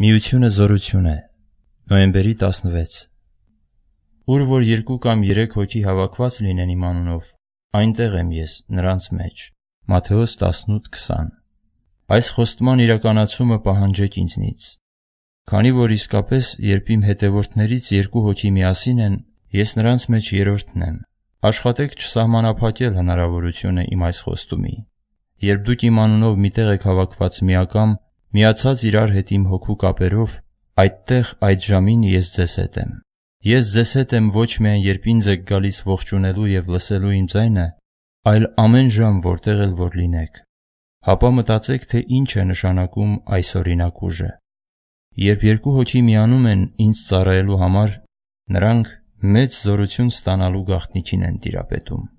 Միությունը զորություն է։ Նոյեմբերի 16։ Ուր որ երկու կամ երեք հոգի հավաքված լինեն իմ անունով, այնտեղ եմ ես նրանց մեջ։ Մատթեոս 18:20։ Այս խոստման իրականացումը պահանջեք ինձնից։ Քանի որ իսկապես երբ իմ հետևորդներից երկու հոգի միասին են, ես նրանց մեջ երրորդն եմ։ Աշխատեք չսահմանափակել հնարավորությունը իմ այս խոստումի։ Երբ դուք իմ անունով միտեղ եք հավաքված միակամ, միացած իրար հետ իմ հոգու կապերով, այդտեղ այդ ժամին ես ձեզ հետ եմ։ Ես ձեզ հետ եմ ոչ միայն երբ ինձ եք գալիս ողջունելու եւ լսելու իմ ձայնը, այլ ամեն ժամ որտեղ էլ որ լինեք։ Հապա մտածեք, թե ինչ է նշանակում այս օրինակ ուժը։ Երբ երկու հոգի միանում են ինձ ծառայելու համար, նրանք մեծ զորություն ստանալու գաղտնիքին են տիրապետում։